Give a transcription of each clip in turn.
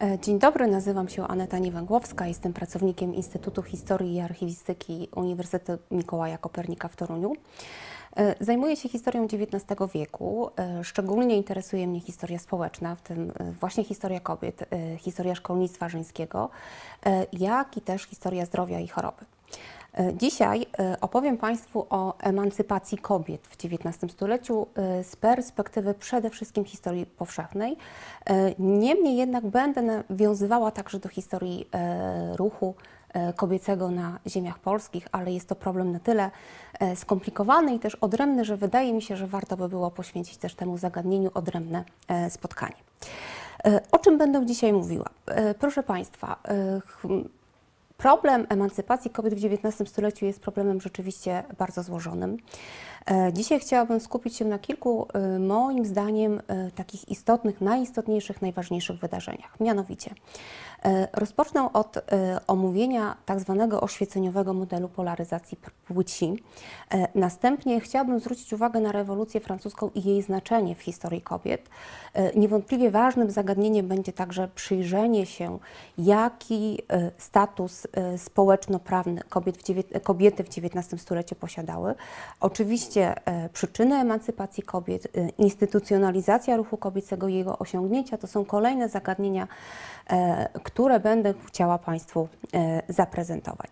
E, dzień dobry, nazywam się Aneta Niewęgłowska, jestem pracownikiem Instytutu Historii i Archiwistyki Uniwersytetu Mikołaja Kopernika w Toruniu. E, zajmuję się historią XIX wieku. E, szczególnie interesuje mnie historia społeczna, w tym właśnie historia kobiet, historia szkolnictwa żeńskiego, jak i też historia zdrowia i choroby. E, dzisiaj e, opowiem Państwu o emancypacji kobiet w XIX stuleciu e, z perspektywy przede wszystkim historii powszechnej. Niemniej jednak będę nawiązywała także do historii ruchu kobiecego na ziemiach polskich, ale jest to problem na tyle skomplikowany i też odrębny, że wydaje mi się, że warto by było poświęcić też temu zagadnieniu odrębne spotkanie. O czym będę dzisiaj mówiła? Proszę Państwa, Problem emancypacji kobiet w XIX stuleciu jest problemem rzeczywiście bardzo złożonym. E, dzisiaj chciałabym skupić się na kilku, e, moim zdaniem, e, takich istotnych, najistotniejszych, najważniejszych wydarzeniach. Mianowicie rozpocznę od omówienia tak zwanego oświeceniowego modelu polaryzacji płci. Następnie chciałabym zwrócić uwagę na rewolucję francuską i jej znaczenie w historii kobiet. Niewątpliwie ważnym zagadnieniem będzie także przyjrzenie się, jaki status społeczno-prawny kobiet w, kobiety w XIX stuleciu posiadały. Oczywiście Oczywiście e, przyczyny emancypacji kobiet, e, instytucjonalizacja ruchu kobiecego i jego osiągnięcia to są kolejne zagadnienia, e, które będę chciała Państwu zaprezentować.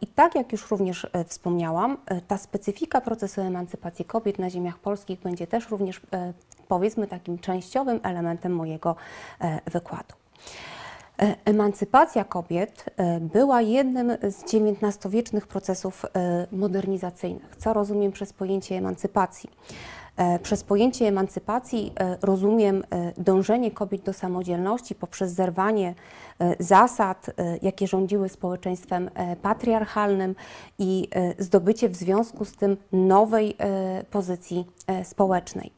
I tak jak już również wspomniałam, ta specyfika procesu emancypacji kobiet na ziemiach polskich będzie też również powiedzmy takim częściowym elementem mojego wykładu. E, emancypacja kobiet e, była jednym z XIX-wiecznych procesów e, modernizacyjnych. Co rozumiem przez pojęcie emancypacji? Przez pojęcie emancypacji rozumiem dążenie kobiet do samodzielności poprzez zerwanie zasad, jakie rządziły społeczeństwem patriarchalnym i zdobycie w związku z tym nowej pozycji społecznej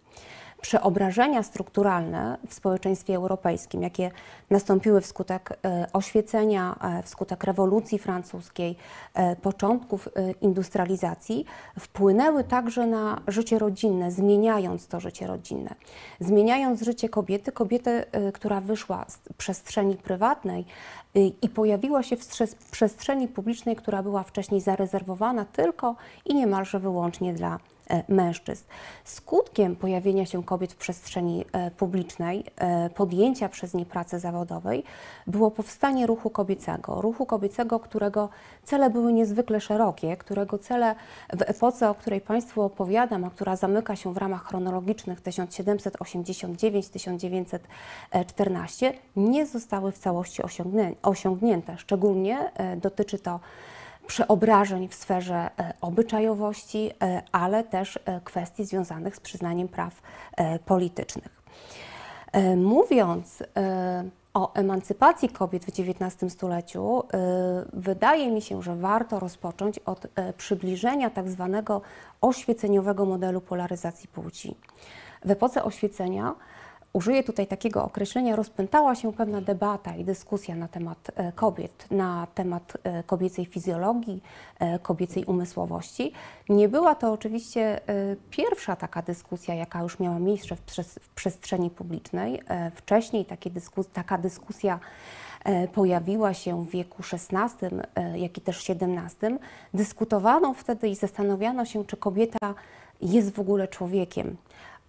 przeobrażenia strukturalne w społeczeństwie europejskim, jakie nastąpiły wskutek e, oświecenia, e, wskutek rewolucji francuskiej, e, początków industrializacji, wpłynęły także na życie rodzinne, zmieniając to życie rodzinne. Zmieniając życie kobiety, kobiety, która wyszła z przestrzeni prywatnej i pojawiła się w przestrzeni publicznej, która była wcześniej zarezerwowana tylko i niemalże wyłącznie dla E, mężczyzn. Skutkiem pojawienia się kobiet w przestrzeni e, publicznej, e, podjęcia przez nie pracy zawodowej, było powstanie ruchu kobiecego. Ruchu kobiecego, którego cele były niezwykle szerokie, którego cele w epoce, o której Państwu opowiadam, a która zamyka się w ramach chronologicznych 1789-1914, nie zostały w całości osiągnięte. Szczególnie dotyczy to przeobrażeń w sferze e, obyczajowości, e, ale też e, kwestii związanych z przyznaniem praw politycznych. Mówiąc o emancypacji kobiet w XIX stuleciu, wydaje mi się, że warto rozpocząć od przybliżenia tak zwanego oświeceniowego modelu polaryzacji płci. W epoce oświecenia użyję tutaj takiego określenia, rozpętała się pewna debata i dyskusja na temat e, kobiet, na temat e, kobiecej fizjologii, e, kobiecej umysłowości. Nie była to oczywiście pierwsza taka dyskusja, jaka już miała miejsce w, przestrzeni publicznej. Wcześniej dyskus taka dyskusja pojawiła się w wieku XVI, jak i też XVII. Dyskutowano wtedy i zastanawiano się, czy kobieta jest w ogóle człowiekiem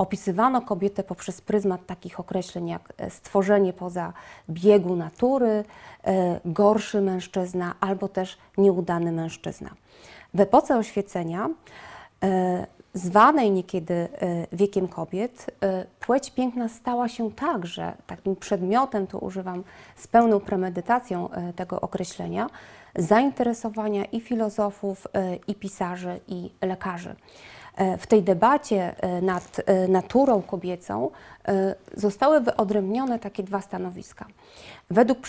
opisywano kobietę poprzez pryzmat takich określeń jak e, stworzenie poza biegu natury, e, gorszy mężczyzna albo też nieudany mężczyzna. W epoce oświecenia, e, zwanej niekiedy wiekiem kobiet, płeć piękna stała się także takim przedmiotem, tu używam z pełną premedytacją tego określenia, zainteresowania i filozofów, i pisarzy, i lekarzy. E, w tej debacie e, nad e, naturą kobiecą zostały wyodrębnione takie dwa stanowiska. Według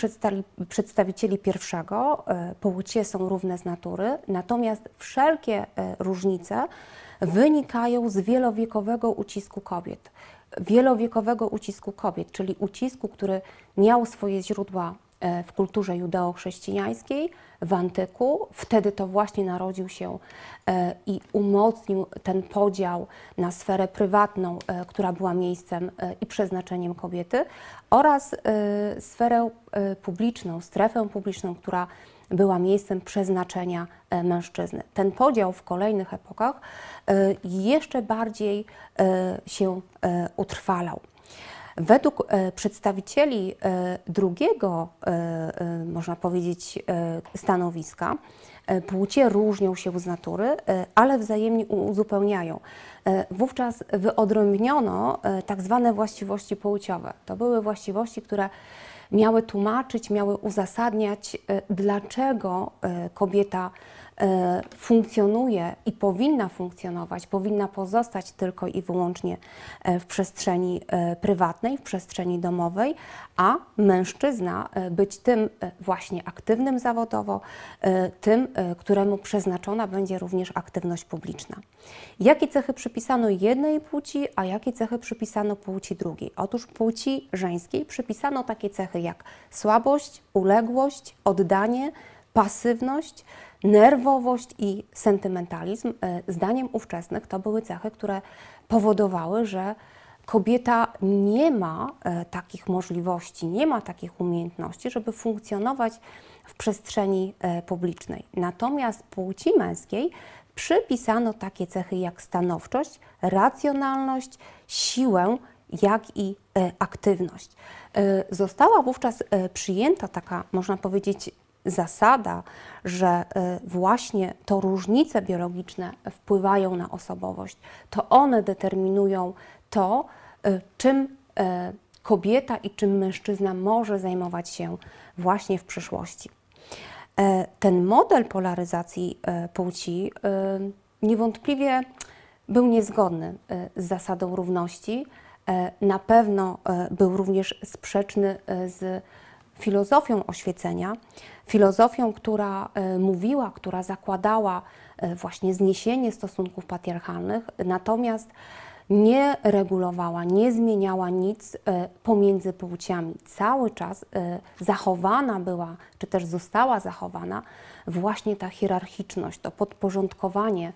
przedstawicieli pierwszego płcie są równe z natury, natomiast wszelkie różnice wynikają z wielowiekowego ucisku kobiet. Wielowiekowego ucisku kobiet, czyli ucisku, który miał swoje źródła E, w kulturze judeochrześcijańskiej, w antyku. Wtedy to właśnie narodził się e, i umocnił ten podział na sferę prywatną, e, która była miejscem i przeznaczeniem kobiety, oraz sferę publiczną, strefę publiczną, która była miejscem przeznaczenia mężczyzny. Ten podział w kolejnych epokach jeszcze bardziej się utrwalał. Według e, przedstawicieli e, drugiego, e, można powiedzieć, stanowiska, płcie różnią się z natury, ale wzajemnie uzupełniają. Wówczas wyodrębniono tak zwane właściwości płciowe. To były właściwości, które miały tłumaczyć, miały uzasadniać, dlaczego kobieta E, funkcjonuje i powinna funkcjonować, powinna pozostać tylko i wyłącznie e, w przestrzeni e, prywatnej, w przestrzeni domowej, a mężczyzna być tym właśnie aktywnym zawodowo, tym, któremu przeznaczona będzie również aktywność publiczna. Jakie cechy przypisano jednej płci, a jakie cechy przypisano płci drugiej? Otóż płci żeńskiej przypisano takie cechy jak słabość, uległość, oddanie, pasywność, nerwowość i sentymentalizm, e, zdaniem ówczesnych, to były cechy, które powodowały, że kobieta nie ma e, takich możliwości, nie ma takich umiejętności, żeby funkcjonować w przestrzeni e, publicznej. Natomiast płci męskiej przypisano takie cechy jak stanowczość, racjonalność, siłę, jak i aktywność. Została wówczas przyjęta taka, można powiedzieć, zasada, że y, właśnie to różnice biologiczne wpływają na osobowość, to one determinują to, y, czym y, kobieta i czym mężczyzna może zajmować się właśnie w przyszłości. E, ten model polaryzacji e, płci niewątpliwie był niezgodny z zasadą równości. E, na pewno był również sprzeczny z filozofią oświecenia, filozofią, która e, mówiła, która zakładała e, właśnie zniesienie stosunków patriarchalnych, natomiast nie regulowała, nie zmieniała nic e, pomiędzy płciami. Cały czas zachowana była, czy też została zachowana właśnie ta hierarchiczność, to podporządkowanie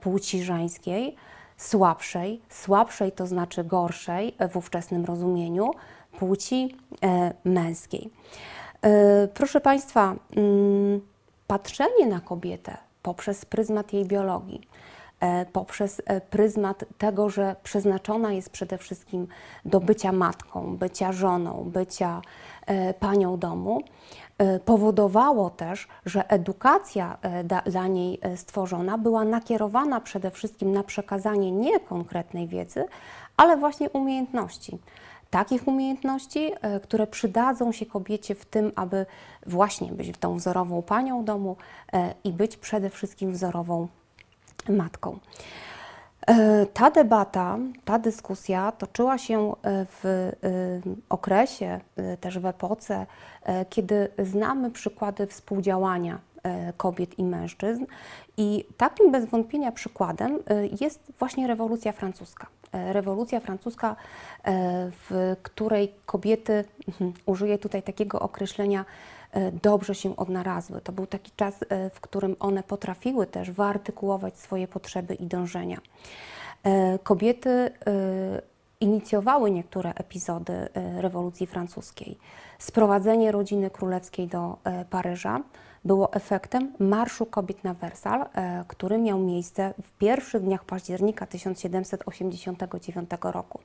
płci żeńskiej słabszej, słabszej to znaczy gorszej w ówczesnym rozumieniu, płci e, męskiej. E, proszę Państwa, mm, patrzenie na kobietę poprzez pryzmat jej biologii, e, poprzez pryzmat tego, że przeznaczona jest przede wszystkim do bycia matką, bycia żoną, bycia panią domu, powodowało też, że edukacja dla niej stworzona była nakierowana przede wszystkim na przekazanie nie konkretnej wiedzy, ale właśnie umiejętności takich umiejętności, e, które przydadzą się kobiecie w tym, aby właśnie być tą wzorową panią domu e, i być przede wszystkim wzorową matką. E, ta debata, ta dyskusja toczyła się w okresie, też w epoce, kiedy znamy przykłady współdziałania kobiet i mężczyzn. I takim bez wątpienia przykładem jest właśnie rewolucja francuska. E, rewolucja francuska, e, w której kobiety, mhm, użyję tutaj takiego określenia, e, dobrze się odnalazły. To był taki czas, w którym one potrafiły też wyartykułować swoje potrzeby i dążenia. Kobiety inicjowały niektóre epizody rewolucji francuskiej. Sprowadzenie rodziny królewskiej do Paryża, było efektem Marszu Kobiet na Wersal, e, który miał miejsce w pierwszych dniach października 1789 roku.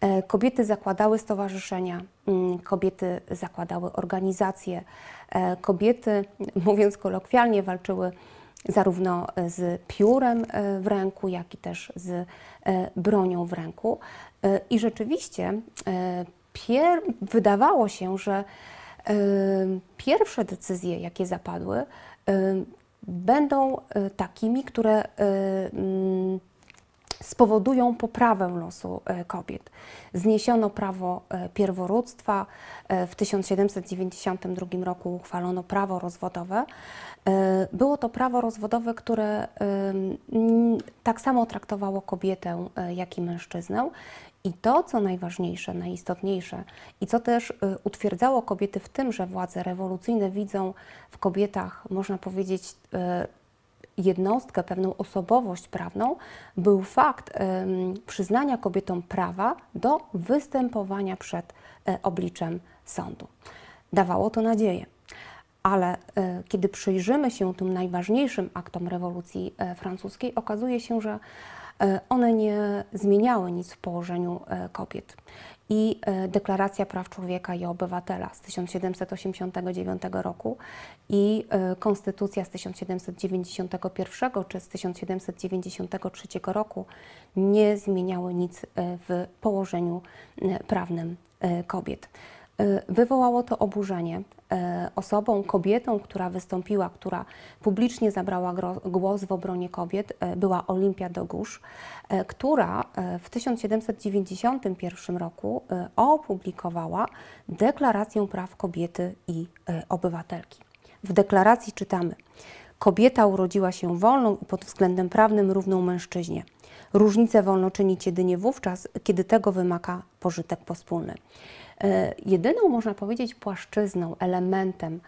E, kobiety zakładały stowarzyszenia, mm, kobiety zakładały organizacje, e, kobiety, mówiąc kolokwialnie, walczyły zarówno z piórem w ręku, jak i też z bronią w ręku. I rzeczywiście wydawało się, że Pierwsze decyzje, jakie zapadły, będą y, takimi, które y, mm, spowodują poprawę losu y, kobiet. Zniesiono prawo pierworództwa, w 1792 roku uchwalono prawo rozwodowe. Było to prawo rozwodowe, które tak samo traktowało kobietę, jak i mężczyznę i to, co najważniejsze, najistotniejsze i co też y, utwierdzało kobiety w tym, że władze rewolucyjne widzą w kobietach, można powiedzieć, y, jednostkę, pewną osobowość prawną, był fakt przyznania kobietom prawa do występowania przed y, obliczem sądu. Dawało to nadzieję. Ale kiedy przyjrzymy się tym najważniejszym aktom rewolucji francuskiej, okazuje się, że E, one nie zmieniały nic w położeniu e, kobiet. I e, Deklaracja Praw Człowieka i Obywatela z 1789 roku i Konstytucja z 1791 czy z 1793 roku nie zmieniały nic w położeniu prawnym kobiet. E, wywołało to oburzenie e, osobą, kobietą, która wystąpiła, która publicznie zabrała głos w obronie kobiet, e, była Olimpia Dogusz, która w 1791 roku opublikowała Deklarację Praw Kobiety i Obywatelki. W deklaracji czytamy: Kobieta urodziła się wolną i pod względem prawnym równą mężczyźnie. Różnicę wolno czynić jedynie wówczas, kiedy tego wymaga pożytek pospólny. E, jedyną, można powiedzieć, płaszczyzną, elementem,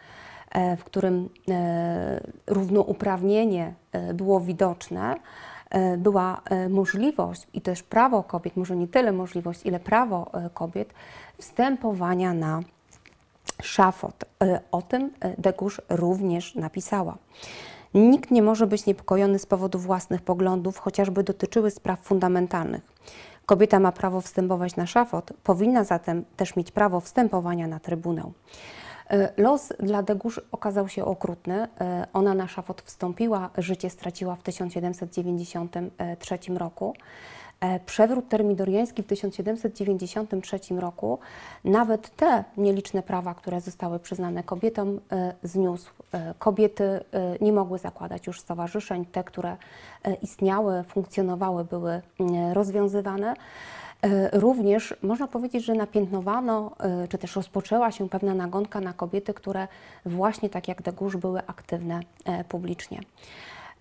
e, w którym e, równouprawnienie było widoczne, była możliwość i też prawo kobiet, może nie tyle możliwość, ile prawo kobiet wstępowania na szafot. O tym Degusz również napisała. Nikt nie może być niepokojony z powodu własnych poglądów, chociażby dotyczyły spraw fundamentalnych. Kobieta ma prawo wstępować na szafot, powinna zatem też mieć prawo wstępowania na trybunał. E, los dla Degusz okazał się okrutny. E, ona na szafot wstąpiła, życie straciła w 1793 e, roku. E, przewrót termidoriański w 1793 roku nawet te nieliczne prawa, które zostały przyznane kobietom, e, zniósł. E, kobiety nie mogły zakładać już stowarzyszeń, te, które istniały, funkcjonowały, były rozwiązywane. Również można powiedzieć, że napiętnowano, czy też rozpoczęła się pewna nagonka na kobiety, które właśnie tak jak Degórz były aktywne publicznie.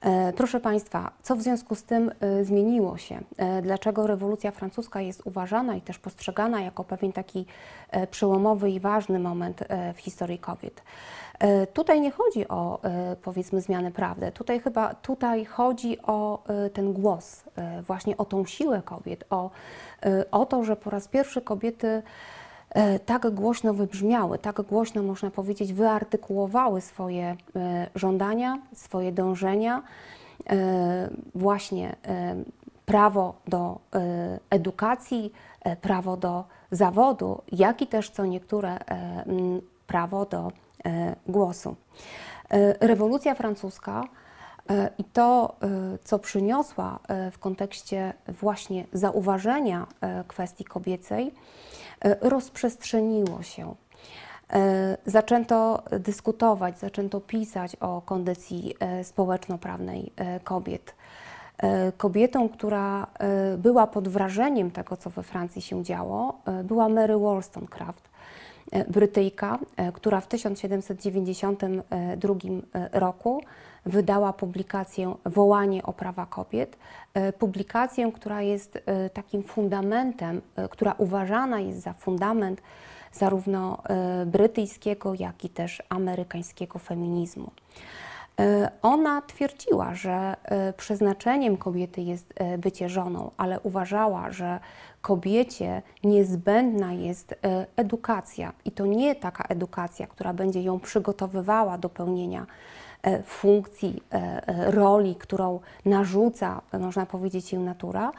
E, proszę Państwa, co w związku z tym e, zmieniło się? E, dlaczego rewolucja francuska jest uważana i też postrzegana jako pewien taki przełomowy i ważny moment w historii kobiet? Tutaj nie chodzi o powiedzmy zmianę prawdy, tutaj chyba tutaj chodzi o ten głos, właśnie o tą siłę kobiet, o, o to, że po raz pierwszy kobiety E, tak głośno wybrzmiały, tak głośno można powiedzieć, wyartykułowały swoje e, żądania, swoje dążenia, e, właśnie prawo do edukacji, prawo do zawodu, jak i też co niektóre prawo do głosu. Rewolucja francuska E, I to, e, co przyniosła e, w kontekście właśnie zauważenia kwestii kobiecej, rozprzestrzeniło się. Zaczęto dyskutować, zaczęto pisać o kondycji społeczno-prawnej kobiet. Kobietą, która była pod wrażeniem tego, co we Francji się działo, była Mary Wollstonecraft, E, Brytyjka, e, która w 1792 e, roku wydała publikację Wołanie o prawa kobiet, publikację, która jest takim fundamentem, która uważana jest za fundament zarówno brytyjskiego, jak i też amerykańskiego feminizmu. E, ona twierdziła, że e, przeznaczeniem kobiety jest e, bycie żoną, ale uważała, że kobiecie niezbędna jest edukacja i to nie taka edukacja, która będzie ją przygotowywała do pełnienia funkcji, roli, którą narzuca, można powiedzieć, jej natura,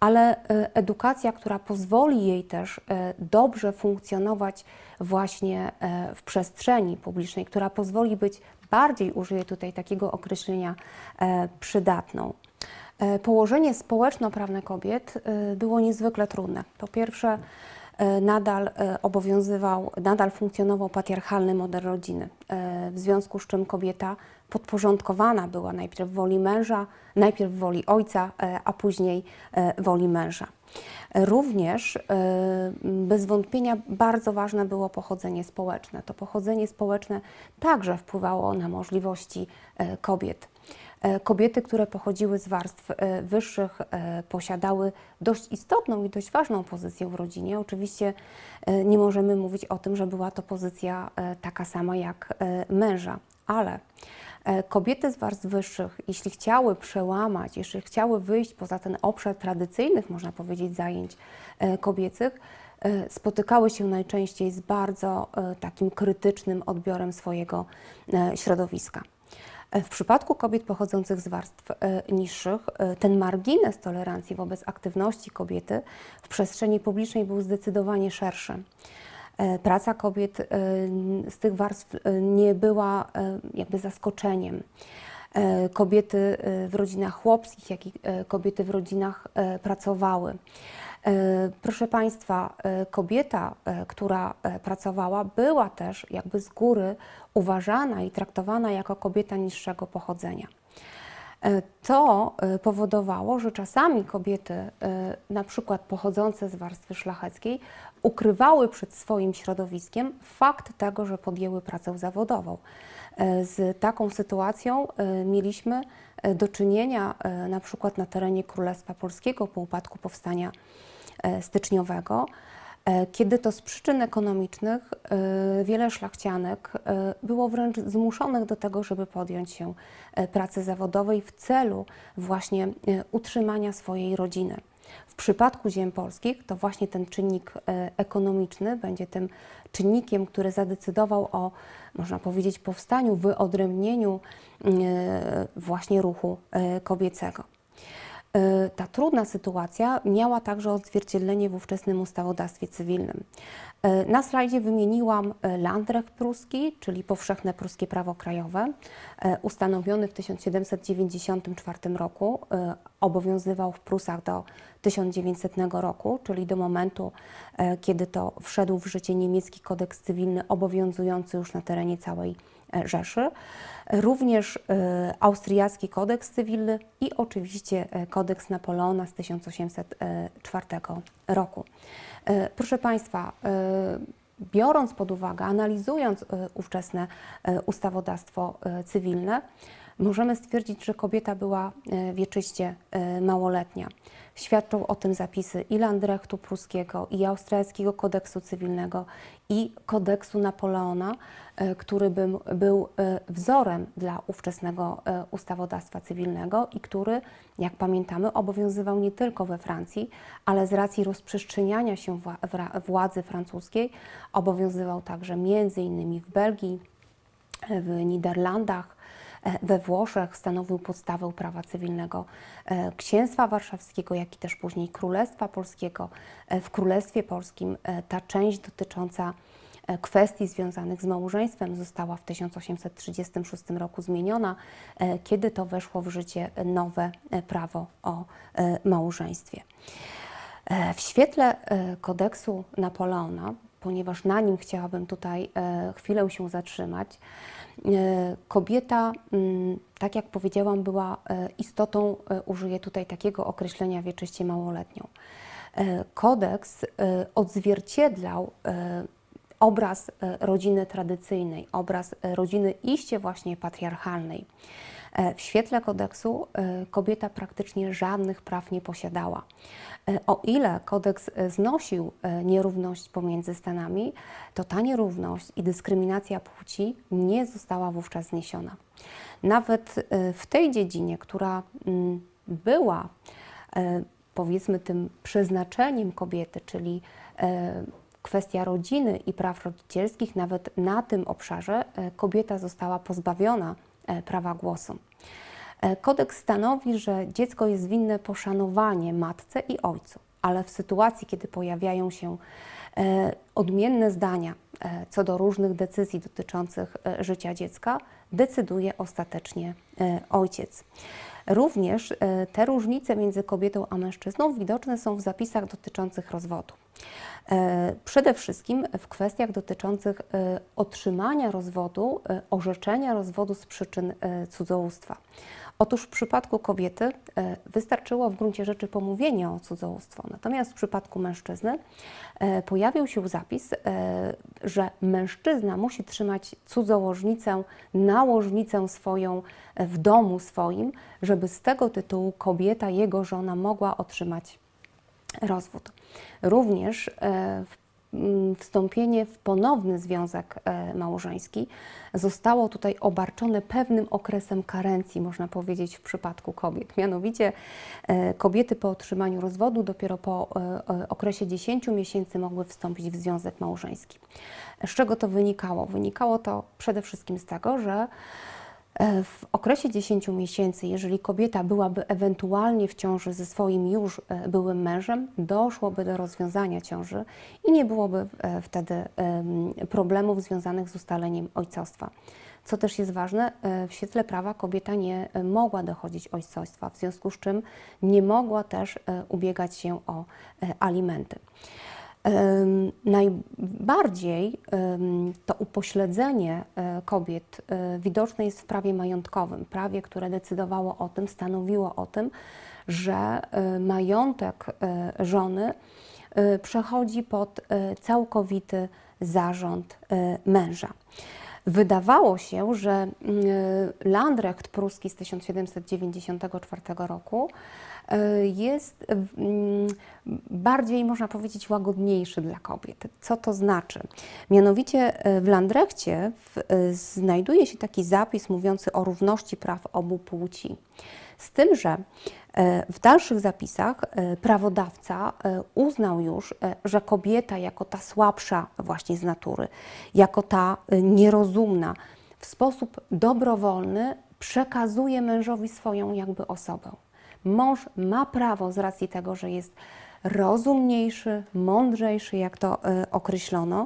ale edukacja, która pozwoli jej też dobrze funkcjonować właśnie w przestrzeni publicznej, która pozwoli być bardziej użyję tutaj takiego określenia e, przydatną. E, położenie społeczno-prawne kobiet e, było niezwykle trudne. Po pierwsze, nadal obowiązywał, nadal funkcjonował patriarchalny model rodziny, w związku z czym kobieta podporządkowana była najpierw woli męża, najpierw woli ojca, a później woli męża. Również y, bez wątpienia bardzo ważne było pochodzenie społeczne. To pochodzenie społeczne także wpływało na możliwości y, kobiet. Y, kobiety, które pochodziły z warstw wyższych, posiadały dość istotną i dość ważną pozycję w rodzinie. Oczywiście nie możemy mówić o tym, że była to pozycja taka sama jak męża ale e, kobiety z warstw wyższych, jeśli chciały przełamać, jeśli chciały wyjść poza ten obszar tradycyjnych, można powiedzieć, zajęć e, kobiecych, e, spotykały się najczęściej z bardzo takim krytycznym odbiorem swojego środowiska. W przypadku kobiet pochodzących z warstw niższych, ten margines tolerancji wobec aktywności kobiety w przestrzeni publicznej był zdecydowanie szerszy. E, praca kobiet e, z tych warstw e, nie była jakby zaskoczeniem. Kobiety w rodzinach chłopskich, jak i kobiety w rodzinach pracowały. Proszę Państwa, kobieta, która pracowała, była też jakby z góry uważana i traktowana jako kobieta niższego pochodzenia. To powodowało, że czasami kobiety, na przykład pochodzące z warstwy szlacheckiej, ukrywały przed swoim środowiskiem fakt tego, że podjęły pracę zawodową. E, z taką sytuacją e, mieliśmy e, do czynienia na przykład na terenie Królestwa Polskiego po upadku powstania styczniowego, kiedy to z przyczyn ekonomicznych wiele szlachcianek było wręcz zmuszonych do tego, żeby podjąć się pracy zawodowej w celu właśnie utrzymania swojej rodziny. W przypadku ziem polskich to właśnie ten czynnik e, ekonomiczny będzie tym czynnikiem, który zadecydował o, można powiedzieć, powstaniu, wyodrębnieniu e, właśnie ruchu e, kobiecego. E, ta trudna sytuacja miała także odzwierciedlenie w ówczesnym ustawodawstwie cywilnym. E, na slajdzie wymieniłam e, Landrecht pruski, czyli powszechne pruskie prawo krajowe, ustanowiony w 1794 roku, obowiązywał w Prusach do 1900 roku, czyli do momentu, kiedy to wszedł w życie niemiecki kodeks cywilny obowiązujący już na terenie całej Niemcy. E, Rzeszy, również e, austriacki kodeks cywilny i oczywiście e, kodeks Napoleona z 1804 roku. Proszę Państwa, biorąc pod uwagę, analizując ówczesne ustawodawstwo cywilne, możemy stwierdzić, że kobieta była wieczyście małoletnia. Świadczą o tym zapisy i Landrechtu pruskiego, i austriackiego kodeksu cywilnego, i kodeksu Napoleona, e, który był e, wzorem dla ówczesnego e, ustawodawstwa cywilnego i który, jak pamiętamy, obowiązywał nie tylko we Francji, ale z racji rozprzestrzeniania się władzy francuskiej obowiązywał także między innymi w Belgii, w Niderlandach, E, we Włoszech stanowił podstawę prawa cywilnego e, księstwa warszawskiego, jak i też później Królestwa Polskiego. E, w Królestwie Polskim ta część dotycząca kwestii związanych z małżeństwem została w 1836 roku zmieniona, kiedy to weszło w życie nowe prawo o małżeństwie. W świetle kodeksu Napoleona ponieważ na nim chciałabym tutaj e, chwilę się zatrzymać. E, kobieta, mm, tak jak powiedziałam, była e, istotą, użyję tutaj takiego określenia wieczyście małoletnią. Kodeks odzwierciedlał obraz rodziny tradycyjnej, obraz rodziny iście właśnie patriarchalnej. E, w świetle kodeksu e, kobieta praktycznie żadnych praw nie posiadała. E, o ile kodeks znosił nierówność pomiędzy stanami, to ta nierówność i dyskryminacja płci nie została wówczas zniesiona. Nawet w tej dziedzinie, która mm, była powiedzmy tym przeznaczeniem kobiety, czyli kwestia rodziny i praw rodzicielskich, nawet na tym obszarze kobieta została pozbawiona prawa głosu. E, kodeks stanowi, że dziecko jest winne poszanowanie matce i ojcu, ale w sytuacji, kiedy pojawiają się e, odmienne zdania e, co do różnych decyzji dotyczących życia dziecka, decyduje ostatecznie ojciec. Również te różnice między kobietą a mężczyzną widoczne są w zapisach dotyczących rozwodu. E, przede wszystkim w kwestiach dotyczących e, otrzymania rozwodu, e, orzeczenia rozwodu z przyczyn cudzołóstwa. Otóż w przypadku kobiety wystarczyło w gruncie rzeczy pomówienie o cudzołóstwo, natomiast w przypadku mężczyzny pojawił się zapis, że mężczyzna musi trzymać cudzołożnicę, nałożnicę swoją w domu swoim, żeby z tego tytułu kobieta, jego żona mogła otrzymać rozwód. Również e, mm, wstąpienie w ponowny związek e, małżeński zostało tutaj obarczone pewnym okresem karencji, można powiedzieć, w przypadku kobiet. Mianowicie e, kobiety po otrzymaniu rozwodu dopiero po okresie 10 miesięcy mogły wstąpić w związek małżeński. Z czego to wynikało? Wynikało to przede wszystkim z tego, że E, w okresie 10 miesięcy, jeżeli kobieta byłaby ewentualnie w ciąży ze swoim już e, byłym mężem, doszłoby do rozwiązania ciąży i nie byłoby e, wtedy problemów związanych z ustaleniem ojcostwa. Co też jest ważne, w świetle prawa kobieta nie mogła dochodzić ojcostwa, w związku z czym nie mogła też ubiegać się o alimenty. Najbardziej to upośledzenie e, kobiet e, widoczne jest w prawie majątkowym, prawie, które decydowało o tym, stanowiło o tym, że e, majątek żony przechodzi pod całkowity zarząd męża. Wydawało się, że mm, Landrecht Pruski z 1794 roku Y, jest y, mm, bardziej, można powiedzieć, łagodniejszy dla kobiet. Co to znaczy? Mianowicie y, w Landrechcie znajduje się taki zapis mówiący o równości praw obu płci. Z tym, że w dalszych zapisach prawodawca uznał już, że kobieta jako ta słabsza właśnie z natury, jako ta nierozumna, w sposób dobrowolny przekazuje mężowi swoją jakby osobę. Mąż ma prawo z racji tego, że jest rozumniejszy, mądrzejszy, jak to e, określono,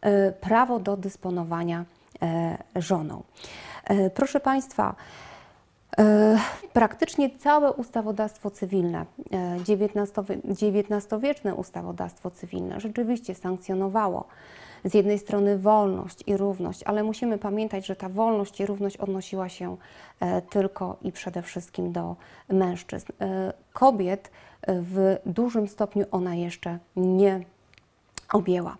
e, prawo do dysponowania e, żoną. Proszę Państwa, Praktycznie całe ustawodawstwo cywilne, XIX-wieczne ustawodawstwo cywilne, rzeczywiście sankcjonowało z jednej strony wolność i równość, ale musimy pamiętać, że ta wolność i równość odnosiła się e, tylko i przede wszystkim do mężczyzn. E, kobiet e, w dużym stopniu ona jeszcze nie objęła.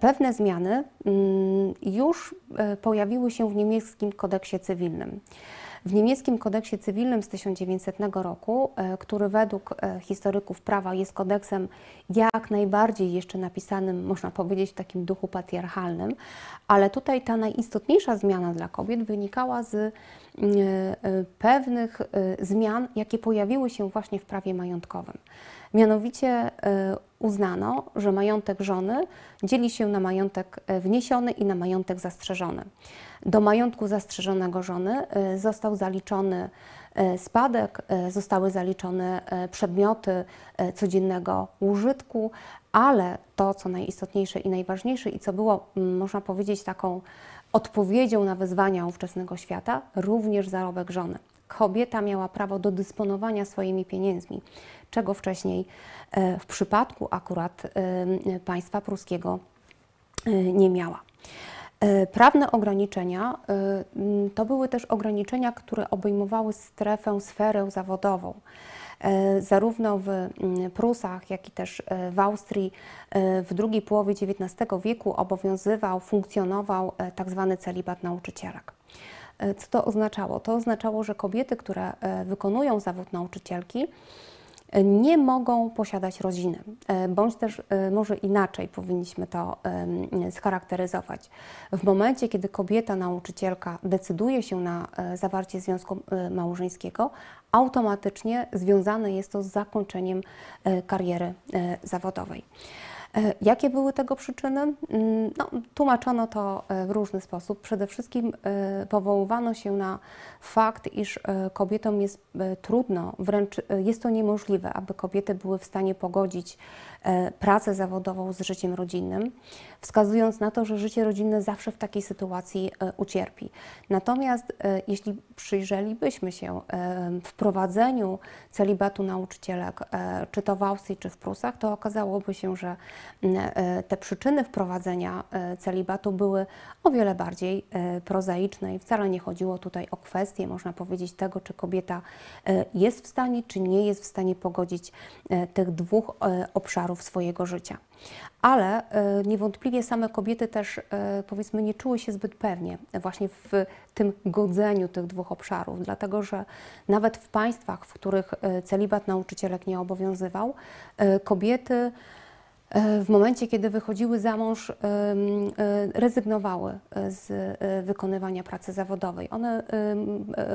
Pewne zmiany mm, już pojawiły się w niemieckim kodeksie cywilnym. W niemieckim kodeksie cywilnym z 1900 roku, e, który według e, historyków prawa jest kodeksem jak najbardziej jeszcze napisanym, można powiedzieć, w takim duchu patriarchalnym, ale tutaj ta najistotniejsza zmiana dla kobiet wynikała z mm, e, pewnych zmian, jakie pojawiły się właśnie w prawie majątkowym. Mianowicie e, uznano, że majątek żony dzieli się na majątek e, wniesiony i na majątek zastrzeżony. Do majątku zastrzeżonego żony e, został zaliczony spadek, zostały zaliczone przedmioty codziennego użytku, ale to, co najistotniejsze i najważniejsze i co było, można powiedzieć, taką odpowiedzią na wyzwania ówczesnego świata, również zarobek żony kobieta miała prawo do dysponowania swoimi pieniędzmi, czego wcześniej e, w przypadku akurat e, państwa pruskiego e, nie miała. Prawne ograniczenia to były też ograniczenia, które obejmowały strefę, sferę zawodową. Zarówno w Prusach, jak i też w Austrii w drugiej połowie XIX wieku obowiązywał, funkcjonował tzw. Tak celibat nauczycielak. E, co to oznaczało? To oznaczało, że kobiety, które e, wykonują zawód nauczycielki, e, nie mogą posiadać rodziny, bądź też może inaczej powinniśmy to scharakteryzować. W momencie, kiedy kobieta nauczycielka decyduje się na zawarcie związku małżeńskiego, automatycznie związane jest to z zakończeniem kariery zawodowej. E, jakie były tego przyczyny? Mm, no, tłumaczono to e, w różny sposób. Przede wszystkim e, powoływano się na fakt, iż kobietom jest trudno, wręcz jest to niemożliwe, aby kobiety były w stanie pogodzić E, pracę zawodową z życiem rodzinnym, wskazując na to, że życie rodzinne zawsze w takiej sytuacji e, ucierpi. Natomiast e, jeśli przyjrzelibyśmy się wprowadzeniu celibatu nauczycielek, czy to w Austrii, czy w Prusach, to okazałoby się, że te przyczyny wprowadzenia celibatu były o wiele bardziej prozaiczne i wcale nie chodziło tutaj o kwestię, można powiedzieć, tego, czy kobieta jest w stanie, czy nie jest w stanie pogodzić tych dwóch obszarów milionów swojego życia. Ale e, niewątpliwie same kobiety też, e, powiedzmy, nie czuły się zbyt pewnie właśnie w tym godzeniu tych dwóch obszarów, dlatego że nawet w państwach, w których e, celibat nauczycielek nie obowiązywał, kobiety w momencie, kiedy wychodziły za mąż, rezygnowały z wykonywania pracy zawodowej. One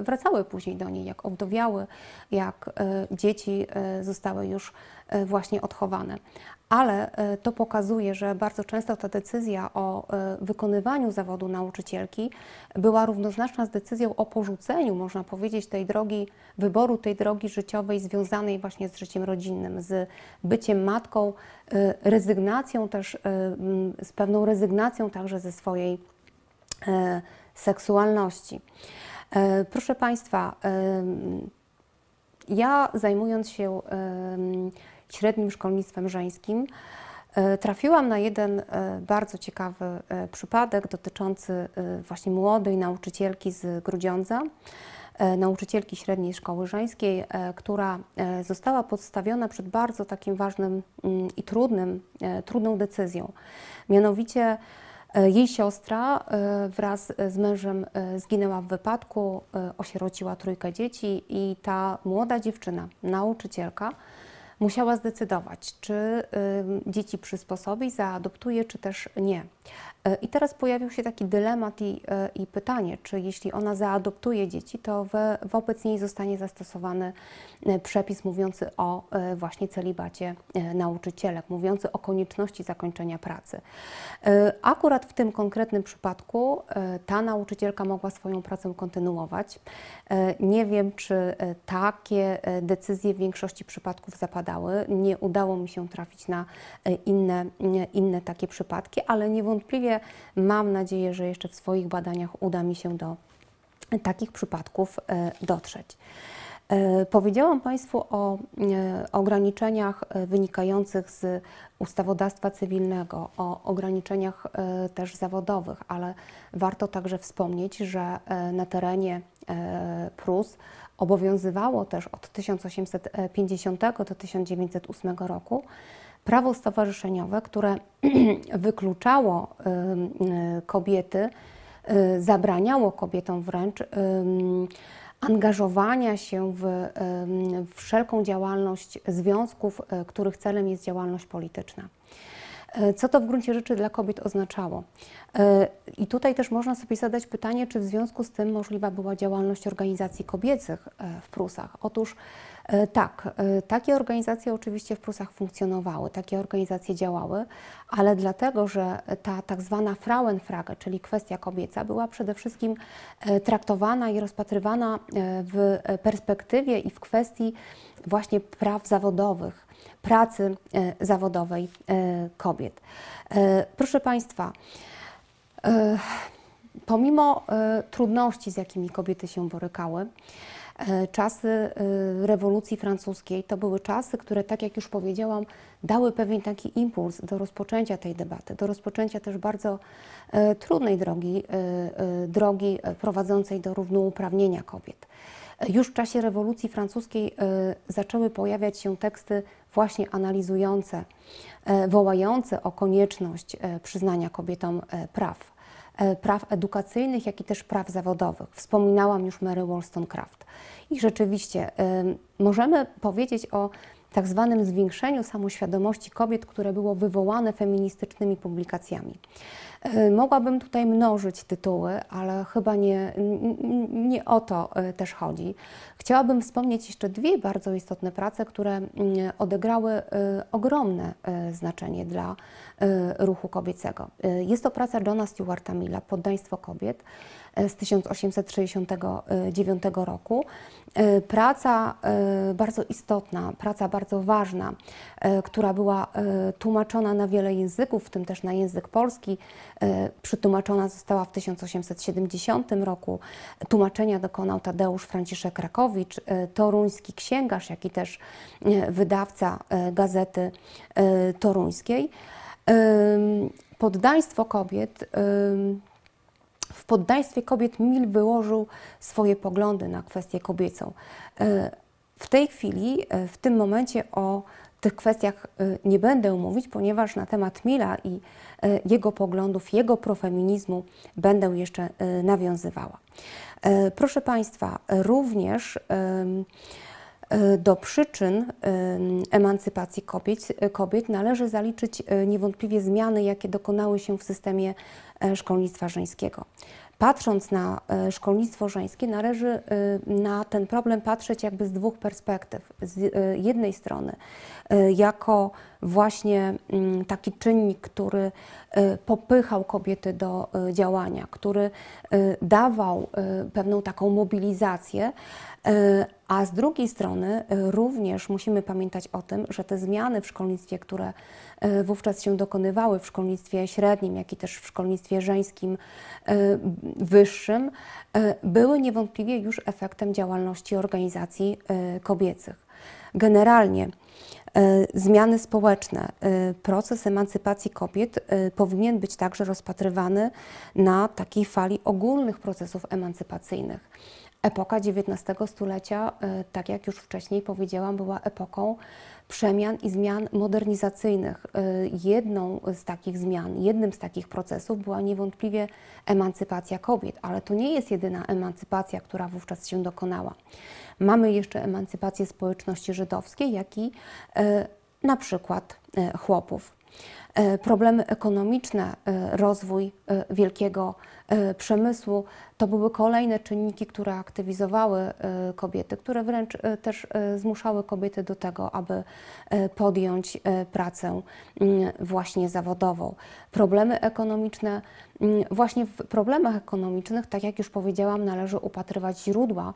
wracały później do niej, jak owdowiały, jak dzieci zostały już E, właśnie odchowane. Ale e, to pokazuje, że bardzo często ta decyzja o e, wykonywaniu zawodu nauczycielki była równoznaczna z decyzją o porzuceniu, można powiedzieć, tej drogi, wyboru tej drogi życiowej związanej właśnie z życiem rodzinnym, z byciem matką, rezygnacją też, z pewną rezygnacją także ze swojej seksualności. Proszę Państwa, ja zajmując się średnim szkolnictwem żeńskim, e, trafiłam na jeden e, bardzo ciekawy e, przypadek dotyczący właśnie młodej nauczycielki z Grudziądza, nauczycielki średniej szkoły żeńskiej, która została podstawiona przed bardzo takim ważnym mm, i trudnym, trudną decyzją. Mianowicie jej siostra wraz z mężem zginęła w wypadku, osierociła trójkę dzieci i ta młoda dziewczyna, nauczycielka, musiała zdecydować, czy dzieci przysposobi, zaadoptuje, czy też nie. E, I teraz pojawił się taki dylemat i, e, i pytanie, czy jeśli ona zaadoptuje dzieci, to we, wobec niej zostanie zastosowany e, przepis mówiący o właśnie celibacie nauczycielek, mówiący o konieczności zakończenia pracy. Akurat w tym konkretnym przypadku ta nauczycielka mogła swoją pracę kontynuować. Nie wiem, czy takie decyzje w większości przypadków zapadały. Nie udało mi się trafić na inne, inne takie przypadki, ale nie niewątpliwie mam nadzieję, że jeszcze w swoich badaniach uda mi się do takich przypadków e, dotrzeć. E, powiedziałam Państwu o e, ograniczeniach wynikających z ustawodawstwa cywilnego, o ograniczeniach też zawodowych, ale warto także wspomnieć, że na terenie Prus obowiązywało też od 1850 do 1908 roku prawo stowarzyszeniowe, które wykluczało y, y, kobiety, y, zabraniało kobietom wręcz angażowania się w, w wszelką działalność związków, których celem jest działalność polityczna. Co to w gruncie rzeczy dla kobiet oznaczało? I tutaj też można sobie zadać pytanie, czy w związku z tym możliwa była działalność organizacji kobiecych w Prusach. Otóż E, tak, e, takie organizacje oczywiście w Prusach funkcjonowały, takie organizacje działały, ale dlatego, że ta tak zwana Frauenfrage, czyli kwestia kobieca, była przede wszystkim e, traktowana i rozpatrywana w perspektywie i w kwestii właśnie praw zawodowych, pracy zawodowej kobiet. Proszę Państwa, pomimo trudności, z jakimi kobiety się borykały, E, czasy e, rewolucji francuskiej to były czasy, które, tak jak już powiedziałam, dały pewien taki impuls do rozpoczęcia tej debaty, do rozpoczęcia też bardzo e, trudnej drogi, drogi prowadzącej do równouprawnienia kobiet. Już w czasie rewolucji francuskiej zaczęły pojawiać się teksty właśnie analizujące, wołające o konieczność przyznania kobietom praw. E, praw edukacyjnych, jak i też praw zawodowych. Wspominałam już Mary Wollstonecraft. I rzeczywiście możemy powiedzieć o tak zwanym zwiększeniu samoświadomości kobiet, które było wywołane feministycznymi publikacjami. E, mogłabym tutaj mnożyć tytuły, ale chyba nie, nie o to e, też chodzi. Chciałabym wspomnieć jeszcze dwie bardzo istotne prace, które odegrały e, ogromne znaczenie dla ruchu kobiecego. Jest to praca Johna Stewarta Milla, Poddaństwo kobiet, E, z 1869 roku. E, praca e, bardzo istotna, praca bardzo ważna, która była tłumaczona na wiele języków, w tym też na język polski. Przytłumaczona została w 1870 roku. Tłumaczenia dokonał Tadeusz Franciszek Krakowicz, toruński księgarz, jak i też wydawca gazety toruńskiej. Poddaństwo kobiet w poddaństwie kobiet Mill wyłożył swoje poglądy na kwestię kobiecą. E, w tej chwili, e, w tym momencie o tych kwestiach e, nie będę mówić, ponieważ na temat Mila i jego poglądów, jego profeminizmu będę jeszcze nawiązywała. Proszę Państwa, również do przyczyn emancypacji kobiet, kobiet należy zaliczyć niewątpliwie zmiany, jakie dokonały się w systemie E, szkolnictwa żeńskiego. Patrząc na e, szkolnictwo żeńskie, należy e, na ten problem patrzeć jakby z dwóch perspektyw. Z jednej strony, jako właśnie mm, taki czynnik, który popychał kobiety do działania, który dawał pewną taką mobilizację, E, a z drugiej strony e, również musimy pamiętać o tym, że te zmiany w szkolnictwie, które e, wówczas się dokonywały w szkolnictwie średnim, jak i też w szkolnictwie żeńskim wyższym, były niewątpliwie już efektem działalności organizacji kobiecych. Generalnie zmiany społeczne, proces emancypacji kobiet powinien być także rozpatrywany na takiej fali ogólnych procesów emancypacyjnych. Epoka XIX stulecia, y, tak jak już wcześniej powiedziałam, była epoką przemian i zmian modernizacyjnych. Y, jedną z takich zmian, jednym z takich procesów była niewątpliwie emancypacja kobiet, ale to nie jest jedyna emancypacja, która wówczas się dokonała. Mamy jeszcze emancypację społeczności żydowskiej, jak i y, na przykład chłopów. E, problemy ekonomiczne, e, rozwój e, wielkiego przemysłu to były kolejne czynniki, które aktywizowały kobiety, które wręcz też zmuszały kobiety do tego, aby podjąć pracę mm, właśnie zawodową. Problemy ekonomiczne, mm, właśnie w problemach ekonomicznych, tak jak już powiedziałam, należy upatrywać źródła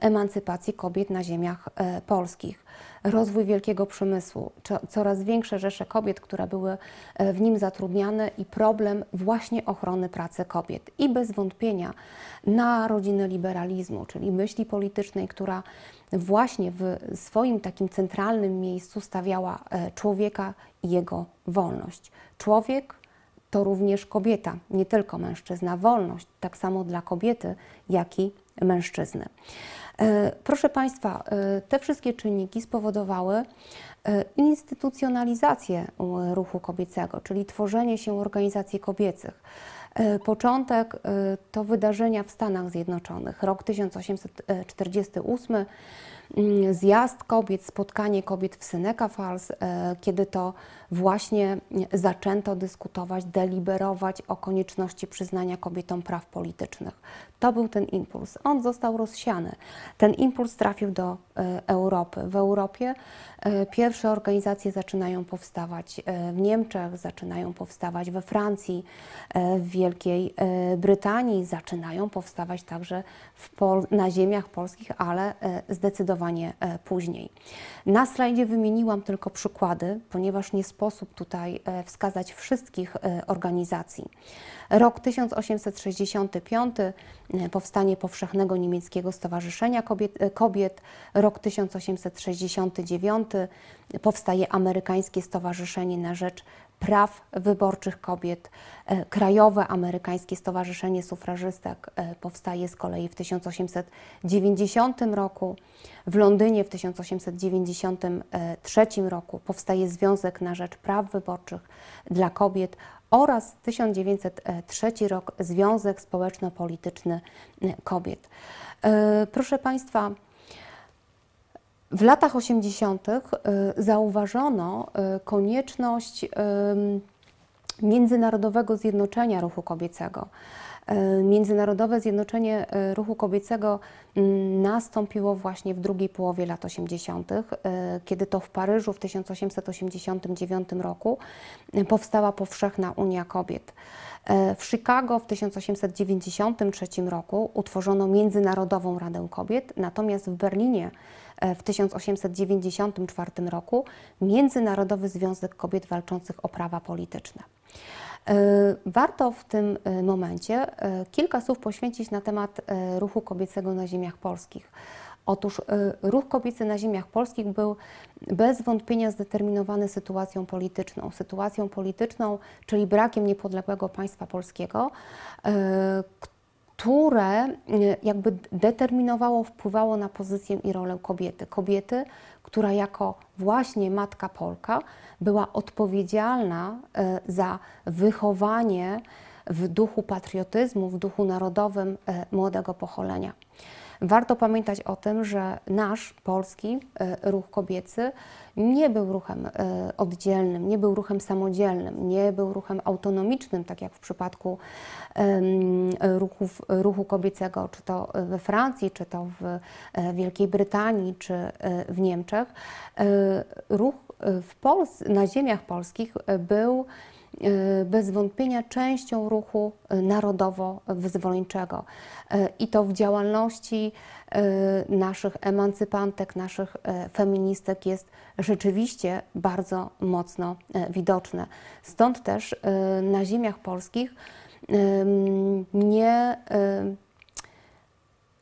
emancypacji kobiet na ziemiach polskich rozwój wielkiego przemysłu, coraz większe rzesze kobiet, które były e, w nim zatrudniane i problem właśnie ochrony pracy kobiet. I bez wątpienia narodziny liberalizmu, czyli myśli politycznej, która właśnie w swoim takim centralnym miejscu stawiała e, człowieka i jego wolność. Człowiek to również kobieta, nie tylko mężczyzna. Wolność tak samo dla kobiety, jak i mężczyzny. E, proszę Państwa, e, te wszystkie czynniki spowodowały e, instytucjonalizację ruchu kobiecego, czyli tworzenie się organizacji kobiecych. Początek to wydarzenia w Stanach Zjednoczonych, rok 1848, mm, zjazd kobiet, spotkanie kobiet w Seneca Falls, kiedy to właśnie zaczęto dyskutować, deliberować o konieczności przyznania kobietom praw politycznych. To był ten impuls. On został rozsiany. Ten impuls trafił do e, Europy. W Europie e, pierwsze organizacje zaczynają powstawać e, w Niemczech, zaczynają powstawać we Francji, w Wielkiej Brytanii, zaczynają powstawać także na ziemiach polskich, ale zdecydowanie później. Na slajdzie wymieniłam tylko przykłady, ponieważ nie sposób tutaj wskazać wszystkich organizacji. Rok 1865 E, powstanie powszechnego niemieckiego Stowarzyszenia Kobiet, e, Kobiet rok 1869, powstaje amerykańskie Stowarzyszenie na Rzecz praw wyborczych kobiet. E, Krajowe Amerykańskie Stowarzyszenie Sufrażystek e, powstaje z kolei w 1890 roku. W Londynie w 1893 e, roku powstaje Związek na Rzecz Praw Wyborczych dla Kobiet oraz 1903 rok Związek Społeczno-Polityczny Kobiet. Proszę Państwa, w latach 80. Y, zauważono y, konieczność międzynarodowego zjednoczenia ruchu kobiecego. Y, międzynarodowe zjednoczenie ruchu kobiecego mm, nastąpiło właśnie w drugiej połowie lat 80., kiedy to w Paryżu w 1889 roku powstała Powszechna Unia Kobiet. W Chicago w 1893 roku utworzono Międzynarodową Radę Kobiet, natomiast w Berlinie E, w 1894 roku Międzynarodowy Związek Kobiet Walczących o Prawa Polityczne. E, warto w tym e, momencie kilka słów poświęcić na temat ruchu kobiecego na ziemiach polskich. Otóż ruch kobiecy na ziemiach polskich był bez wątpienia zdeterminowany sytuacją polityczną. Sytuacją polityczną, czyli brakiem niepodległego państwa polskiego, które e, jakby determinowało, wpływało na pozycję i rolę kobiety. Kobiety, która jako właśnie matka Polka była odpowiedzialna e, za wychowanie w duchu patriotyzmu, w duchu narodowym e, młodego pokolenia. Warto pamiętać o tym, że nasz polski e, ruch kobiecy nie był ruchem e, oddzielnym, nie był ruchem samodzielnym, nie był ruchem autonomicznym, tak jak w przypadku ruchów, ruchu kobiecego, czy to we Francji, czy to w e, Wielkiej Brytanii, czy w Niemczech. Ruch w na ziemiach polskich był E, bez wątpienia częścią ruchu e, narodowo-wyzwoleńczego e, i to w działalności naszych emancypantek, naszych feministek jest rzeczywiście bardzo mocno widoczne. Stąd też na ziemiach polskich nie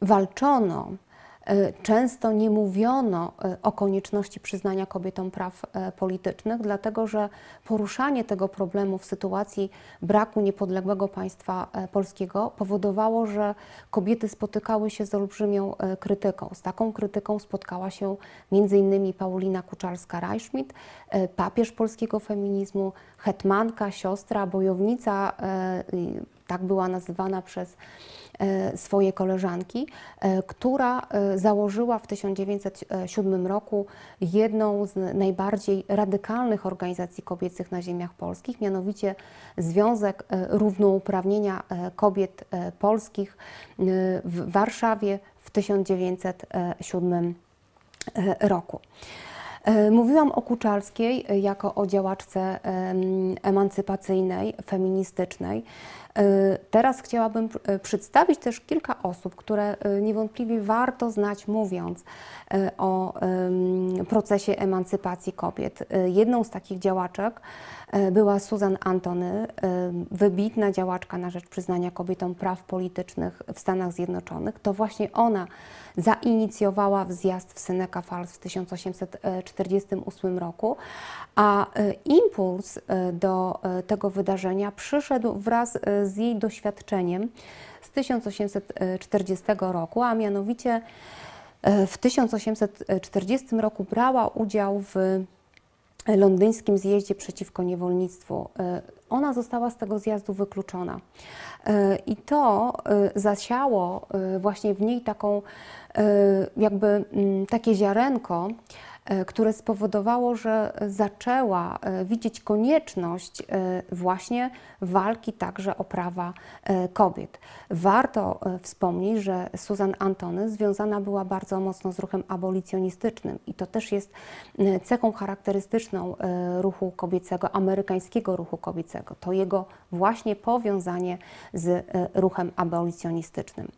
walczono E, często nie mówiono e, o konieczności przyznania kobietom praw e, politycznych, dlatego że poruszanie tego problemu w sytuacji braku niepodległego państwa polskiego powodowało, że kobiety spotykały się z olbrzymią krytyką. Z taką krytyką spotkała się m.in. Paulina kuczarska reichschmidt papież polskiego feminizmu, hetmanka, siostra, bojownica, tak była nazywana przez E, swoje koleżanki, e, która e, założyła w 1907 roku jedną z najbardziej radykalnych organizacji kobiecych na ziemiach polskich, mianowicie Związek Równouprawnienia Kobiet Polskich w Warszawie w 1907 roku. E, mówiłam o Kuczarskiej e, jako o działaczce emancypacyjnej, feministycznej. E, teraz chciałabym przedstawić też kilka osób, które niewątpliwie warto znać, mówiąc o procesie emancypacji kobiet. Jedną z takich działaczek, E, była Susan Antony, e, wybitna działaczka na rzecz przyznania kobietom praw politycznych w Stanach Zjednoczonych. To właśnie ona zainicjowała wzjazd w Seneca Falls w 1848 roku, a e, impuls do tego wydarzenia przyszedł wraz z jej doświadczeniem z 1840 roku, a mianowicie w 1840 roku brała udział w londyńskim zjeździe przeciwko niewolnictwu. E, ona została z tego zjazdu wykluczona. E, I to e, zasiało właśnie w niej taką, jakby mm, takie ziarenko, E, które spowodowało, że zaczęła e, widzieć konieczność e, właśnie walki także o prawa kobiet. Warto wspomnieć, że Susan Antony związana była bardzo mocno z ruchem abolicjonistycznym i to też jest cechą charakterystyczną ruchu kobiecego, amerykańskiego ruchu kobiecego. To jego właśnie powiązanie z ruchem abolicjonistycznym.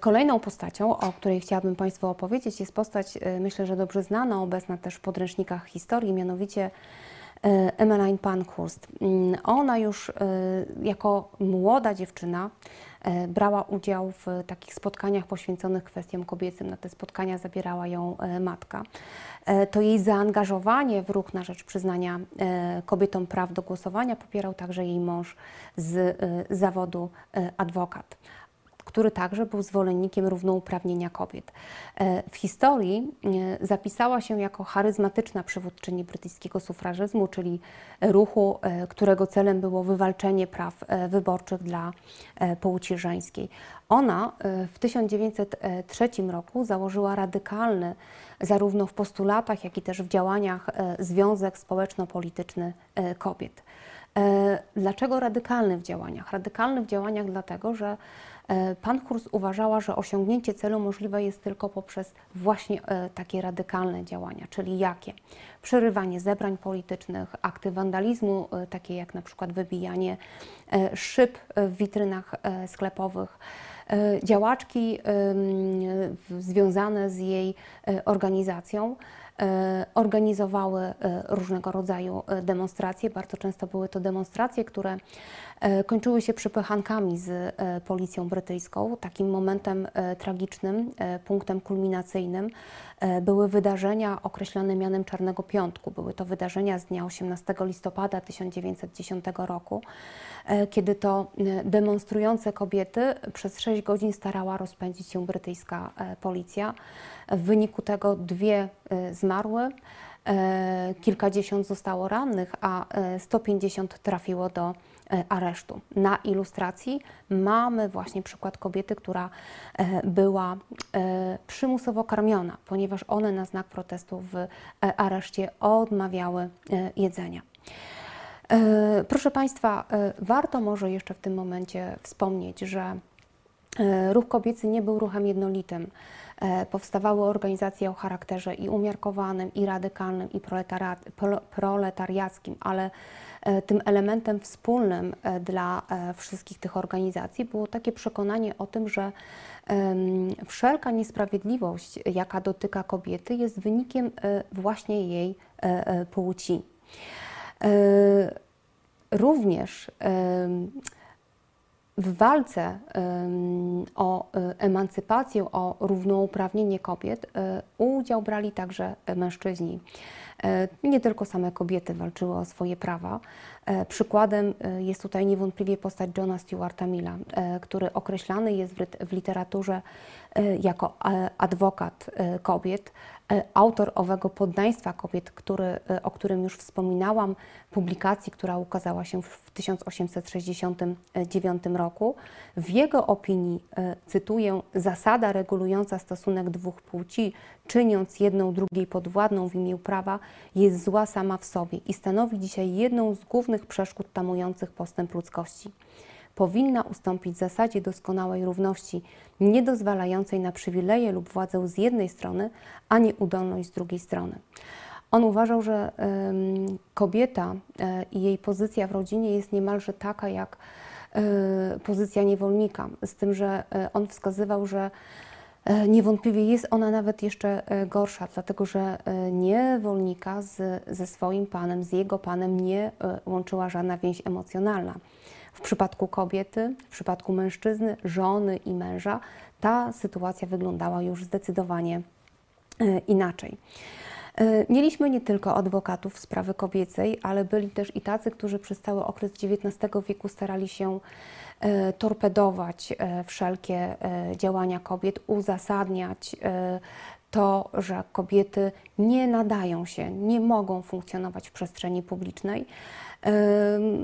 Kolejną postacią, o której chciałabym Państwu opowiedzieć, jest postać, myślę, że dobrze znaną, obecna też w podręcznikach historii, mianowicie e, Emmeline Pankhurst. Mm, ona już e, jako młoda dziewczyna e, brała udział w takich spotkaniach poświęconych kwestiom kobiecym. Na te spotkania zabierała ją matka. To jej zaangażowanie w ruch na rzecz przyznania kobietom praw do głosowania popierał także jej mąż z zawodu adwokat który także był zwolennikiem równouprawnienia kobiet. E, w historii e, zapisała się jako charyzmatyczna przywódczyni brytyjskiego sufrażyzmu, czyli ruchu, e, którego celem było wywalczenie praw wyborczych dla płci żeńskiej. Ona w 1903 roku założyła radykalny, zarówno w postulatach, jak i też w działaniach, związek społeczno-polityczny kobiet. Dlaczego radykalny w działaniach? Radykalny w działaniach dlatego, że E, pan uważała, że osiągnięcie celu możliwe jest tylko poprzez właśnie e, takie radykalne działania, czyli jakie? Przerywanie zebrań politycznych, akty wandalizmu, e, takie jak na przykład wybijanie szyb w witrynach sklepowych działaczki związane z jej organizacją E, organizowały e, różnego rodzaju e, demonstracje. Bardzo często były to demonstracje, które kończyły się przypychankami z policją brytyjską, takim momentem tragicznym, punktem kulminacyjnym. E, były wydarzenia określone mianem Czarnego Piątku. Były to wydarzenia z dnia 18 listopada 1910 roku, e, kiedy to e, demonstrujące kobiety przez 6 godzin starała rozpędzić się brytyjska policja. W wyniku tego dwie zmarły kilkadziesiąt zostało rannych, a 150 trafiło do E, aresztu. Na ilustracji mamy właśnie przykład kobiety, która e, była e, przymusowo karmiona, ponieważ one na znak protestu w areszcie odmawiały jedzenia. Proszę Państwa, warto może jeszcze w tym momencie wspomnieć, że Ruch kobiecy nie był ruchem jednolitym. Powstawały organizacje o charakterze i umiarkowanym, i radykalnym, i proletariackim, ale E, tym elementem wspólnym e, dla e, wszystkich tych organizacji było takie przekonanie o tym, że wszelka niesprawiedliwość, jaka dotyka kobiety, jest wynikiem właśnie jej płci. Również w walce o emancypację, o równouprawnienie kobiet udział brali także mężczyźni. E, nie tylko same kobiety walczyły o swoje prawa, E, przykładem e, jest tutaj niewątpliwie postać Johna Stewarta Milla, e, który określany jest w literaturze jako adwokat kobiet, autor owego poddaństwa kobiet, który, o którym już wspominałam, publikacji, która ukazała się w 1869 roku. W jego opinii, cytuję, zasada regulująca stosunek dwóch płci, czyniąc jedną drugiej podwładną w imię prawa, jest zła sama w sobie i stanowi dzisiaj jedną z głównych przeszkód tamujących postęp ludzkości. Powinna ustąpić zasadzie doskonałej równości, niedozwalającej na przywileje lub władzę z jednej strony, a nieudolność z drugiej strony. On uważał, że y, kobieta e, i y, jej pozycja w rodzinie jest niemalże taka jak y, pozycja niewolnika, z tym, że e, on wskazywał, że E, niewątpliwie jest ona nawet jeszcze e, gorsza, dlatego że e, niewolnika z, ze swoim panem, z jego panem nie łączyła żadna więź emocjonalna. W przypadku kobiety, w przypadku mężczyzny, żony i męża ta sytuacja wyglądała już zdecydowanie inaczej. Mieliśmy nie tylko adwokatów sprawy kobiecej, ale byli też i tacy, którzy przez cały okres XIX wieku starali się E, torpedować e, wszelkie e, działania kobiet, uzasadniać to, że kobiety nie nadają się, nie mogą funkcjonować w przestrzeni publicznej.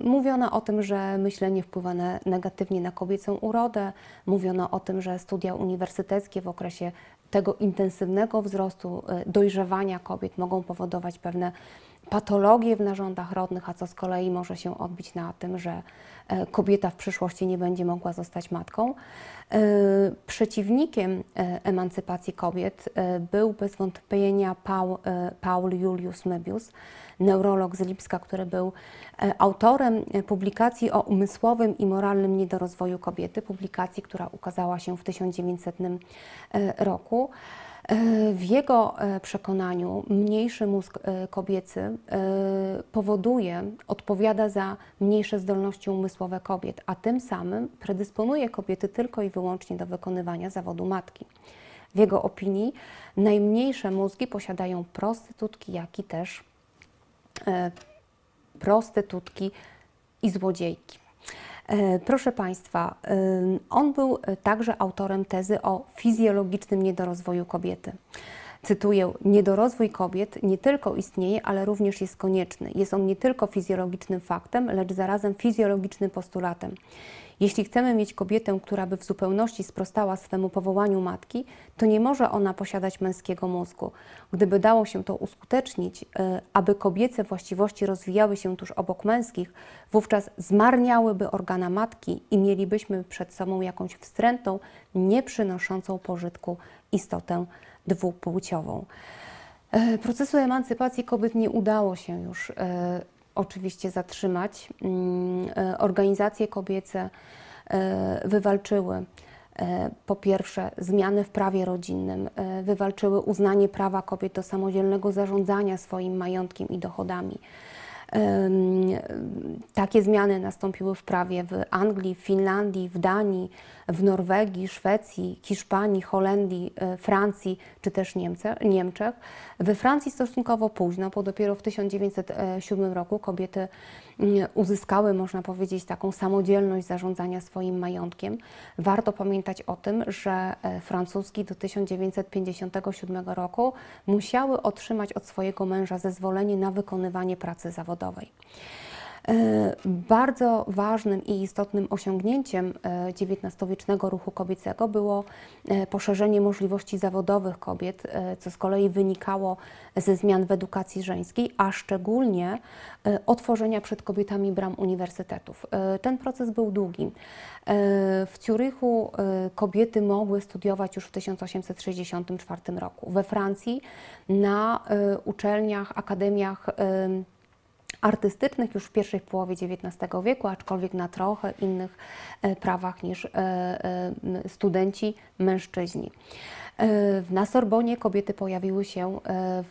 Mówiono o tym, że myślenie wpływa na, negatywnie na kobiecą urodę, mówiono o tym, że studia uniwersyteckie w okresie tego intensywnego wzrostu, dojrzewania kobiet mogą powodować pewne patologie w narządach rodnych, a co z kolei może się odbić na tym, że e, kobieta w przyszłości nie będzie mogła zostać matką. E, przeciwnikiem e, emancypacji kobiet był bez wątpienia Paul, Paul Julius Mebius, neurolog z Lipska, który był autorem publikacji o umysłowym i moralnym niedorozwoju kobiety, publikacji, która ukazała się w 1900 roku. E, w jego e, przekonaniu mniejszy mózg e, kobiecy powoduje, odpowiada za mniejsze zdolności umysłowe kobiet, a tym samym predysponuje kobiety tylko i wyłącznie do wykonywania zawodu matki. W jego opinii najmniejsze mózgi posiadają prostytutki, jak i też prostytutki i złodziejki. E, proszę Państwa, e, on był e, także autorem tezy o fizjologicznym niedorozwoju kobiety. Cytuję: Niedorozwój kobiet nie tylko istnieje, ale również jest konieczny. Jest on nie tylko fizjologicznym faktem, lecz zarazem fizjologicznym postulatem. Jeśli chcemy mieć kobietę, która by w zupełności sprostała swemu powołaniu matki, to nie może ona posiadać męskiego mózgu. Gdyby dało się to uskutecznić, e, aby kobiece właściwości rozwijały się tuż obok męskich, wówczas zmarniałyby organa matki i mielibyśmy przed sobą jakąś wstrętną, nieprzynoszącą pożytku istotę dwupłciową. E, procesu emancypacji kobiet nie udało się już e, oczywiście zatrzymać. Mm, e, organizacje kobiece e, wywalczyły e, po pierwsze zmiany w prawie rodzinnym, wywalczyły uznanie prawa kobiet do samodzielnego zarządzania swoim majątkiem i dochodami. Takie zmiany nastąpiły w prawie w Anglii, w Finlandii, w Danii, w Norwegii, Szwecji, Hiszpanii, Holandii, y, Francji czy też Niemce, Niemczech. We Francji stosunkowo późno, bo dopiero w 1907 roku kobiety y, uzyskały, można powiedzieć, taką samodzielność zarządzania swoim majątkiem. Warto pamiętać o tym, że e, francuski do 1957 roku musiały otrzymać od swojego męża zezwolenie na wykonywanie pracy zawodowej. E, bardzo ważnym i istotnym osiągnięciem XIX-wiecznego e, ruchu kobiecego było e, poszerzenie możliwości zawodowych kobiet, co z kolei wynikało ze zmian w edukacji żeńskiej, a szczególnie otworzenia przed kobietami bram uniwersytetów. Ten proces był długi. W Ciurychu kobiety mogły studiować już w 1864 roku. We Francji na uczelniach, akademiach artystycznych już w pierwszej połowie XIX wieku, aczkolwiek na trochę innych e, prawach niż e, e, studenci mężczyźni. E, na Sorbonie kobiety pojawiły się e,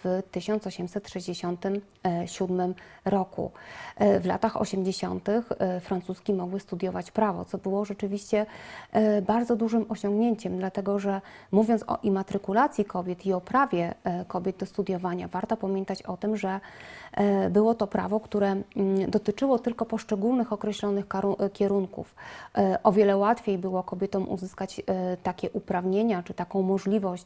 w 1867 e, roku. W latach 80. francuski mogły studiować prawo, co było rzeczywiście bardzo dużym osiągnięciem, dlatego że mówiąc o imatrykulacji kobiet i o prawie kobiet do studiowania, warto pamiętać o tym, że było to prawo, które mm, dotyczyło tylko poszczególnych określonych kierunków. O wiele łatwiej było kobietom uzyskać takie uprawnienia czy taką możliwość, możliwość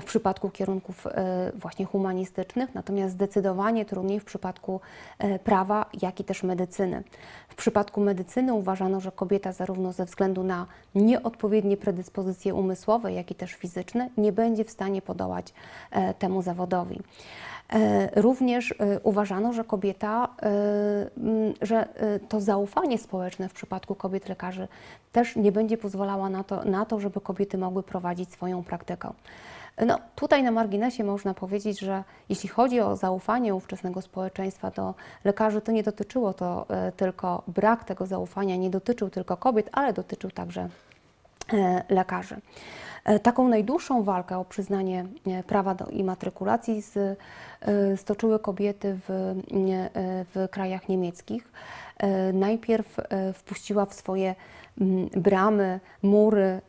w przypadku kierunków e, właśnie humanistycznych, natomiast zdecydowanie trudniej w przypadku e, prawa, jak i też medycyny. W przypadku medycyny uważano, że kobieta zarówno ze względu na nieodpowiednie predyspozycje umysłowe, jak i też fizyczne nie będzie w stanie podołać e, temu zawodowi. E, również e, uważano, że kobieta, e, że to zaufanie społeczne w przypadku kobiet lekarzy też nie będzie pozwalała na to, na to żeby kobiety mogły prowadzić swoją praktykę. No, tutaj na marginesie można powiedzieć, że jeśli chodzi o zaufanie ówczesnego społeczeństwa do lekarzy, to nie dotyczyło to tylko brak tego zaufania, nie dotyczył tylko kobiet, ale dotyczył także E, lekarzy. E, taką najdłuższą walkę o przyznanie e, prawa do immatrykulacji z, stoczyły kobiety w, w krajach niemieckich. Najpierw wpuściła w swoje mm, bramy, mury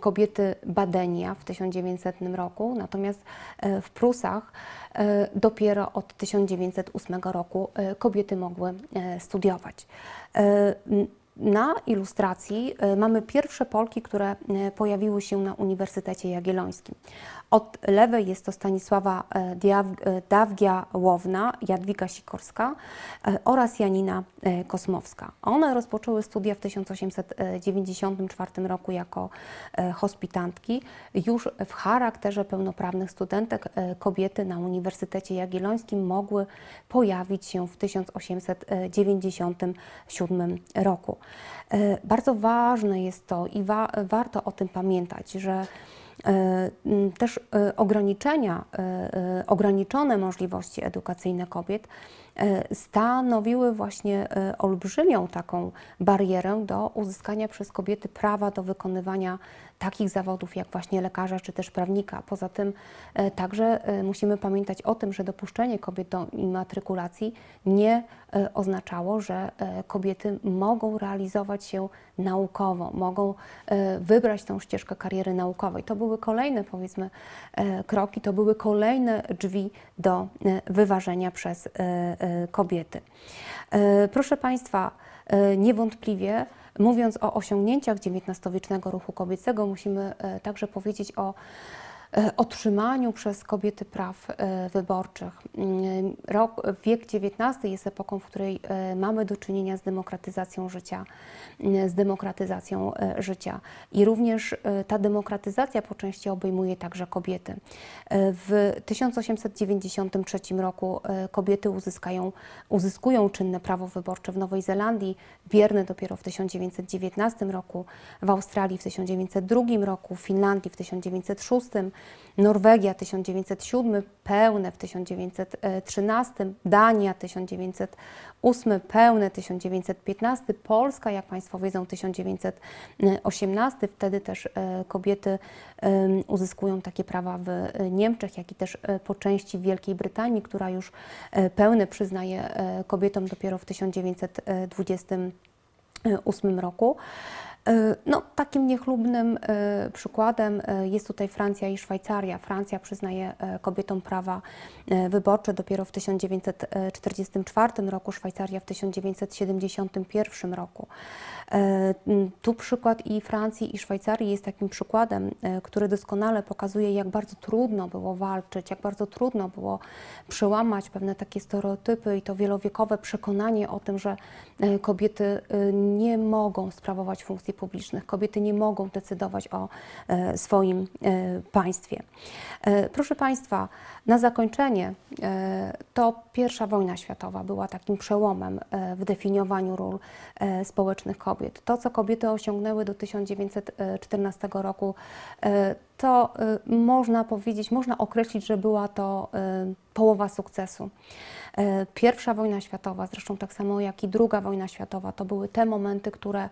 kobiety Badenia w 1900 roku, natomiast w Prusach dopiero od 1908 roku kobiety mogły studiować. Na ilustracji y, mamy pierwsze Polki, które y, pojawiły się na Uniwersytecie Jagiellońskim. Od lewej jest to Stanisława e, e, Dawgia Łowna, Jadwiga Sikorska e, oraz Janina Kosmowska. One rozpoczęły studia w 1894 roku jako hospitantki. Już w charakterze pełnoprawnych studentek kobiety na Uniwersytecie Jagiellońskim mogły pojawić się w 1897 roku. Bardzo ważne jest to i wa warto o tym pamiętać, że E, też e, ograniczenia, e, ograniczone możliwości edukacyjne kobiet stanowiły właśnie olbrzymią taką barierę do uzyskania przez kobiety prawa do wykonywania takich zawodów jak właśnie lekarza czy też prawnika. Poza tym e, także e, musimy pamiętać o tym, że dopuszczenie kobiet do immatrykulacji nie e, oznaczało, że kobiety mogą realizować się naukowo, mogą wybrać tą ścieżkę kariery naukowej. To były kolejne, powiedzmy, kroki, to były kolejne drzwi do wyważenia przez kobiety. Proszę Państwa, niewątpliwie Mówiąc o osiągnięciach XIX-wiecznego ruchu kobiecego, musimy e, także powiedzieć o E, otrzymaniu przez kobiety praw e, wyborczych. Mm, rok, wiek XIX jest epoką, w której e, mamy do czynienia z demokratyzacją życia, mm, z demokratyzacją życia. I również ta demokratyzacja po części obejmuje także kobiety. W 1893 roku kobiety uzyskają, uzyskują czynne prawo wyborcze w Nowej Zelandii, bierne dopiero w 1919 roku, w Australii w 1902 roku, w Finlandii w 1906 Norwegia 1907, pełne w 1913, Dania 1908, pełne 1915, Polska, jak Państwo wiedzą, 1918. Wtedy też e, kobiety uzyskują takie prawa w e, Niemczech, jak i też e, po części w Wielkiej Brytanii, która już pełne przyznaje kobietom dopiero w 1928 roku. E, no, takim niechlubnym e, przykładem e, jest tutaj Francja i Szwajcaria. Francja przyznaje kobietom prawa wyborcze dopiero w 1944 roku, Szwajcaria w 1971 roku. Tu przykład i Francji, i Szwajcarii jest takim przykładem, który doskonale pokazuje, jak bardzo trudno było walczyć, jak bardzo trudno było przełamać pewne takie stereotypy i to wielowiekowe przekonanie o tym, że kobiety nie mogą sprawować funkcji publicznych. Kobiety nie mogą decydować o e, swoim e, państwie. E, proszę Państwa, na zakończenie to pierwsza wojna światowa była takim przełomem w definiowaniu ról społecznych kobiet. To, co kobiety osiągnęły do 1914 roku, to można powiedzieć, można określić, że była to połowa sukcesu. E, pierwsza wojna światowa, zresztą tak samo jak i druga wojna światowa, to były te momenty, które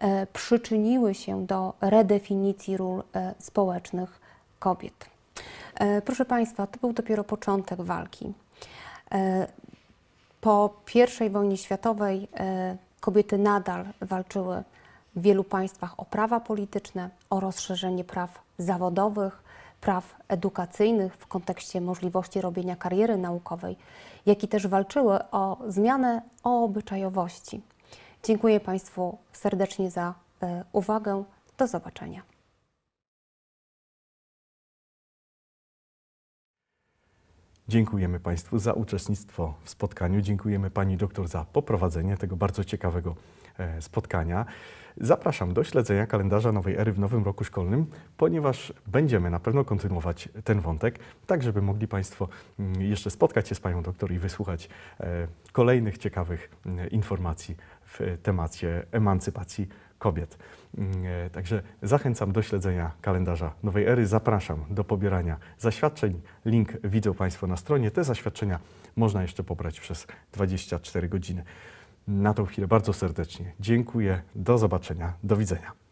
e, przyczyniły się do redefinicji ról e, społecznych kobiet. Proszę Państwa, to był dopiero początek walki. Po I wojnie światowej kobiety nadal walczyły w wielu państwach o prawa polityczne, o rozszerzenie praw zawodowych, praw edukacyjnych w kontekście możliwości robienia kariery naukowej, jak i też walczyły o zmianę obyczajowości. Dziękuję Państwu serdecznie za e, uwagę. Do zobaczenia. Dziękujemy Państwu za uczestnictwo w spotkaniu. Dziękujemy Pani doktor za poprowadzenie tego bardzo ciekawego e, spotkania. Zapraszam do śledzenia kalendarza nowej ery w nowym roku szkolnym, ponieważ będziemy na pewno kontynuować ten wątek, tak żeby mogli Państwo mm, jeszcze spotkać się z Panią doktor i wysłuchać e, kolejnych ciekawych mm, informacji w temacie emancypacji kobiet. Mm, e, także zachęcam do śledzenia kalendarza Nowej Ery, zapraszam do pobierania zaświadczeń. Link widzą Państwo na stronie. Te zaświadczenia można jeszcze pobrać przez 24 godziny na tą chwilę bardzo serdecznie dziękuję. Do zobaczenia. Do widzenia.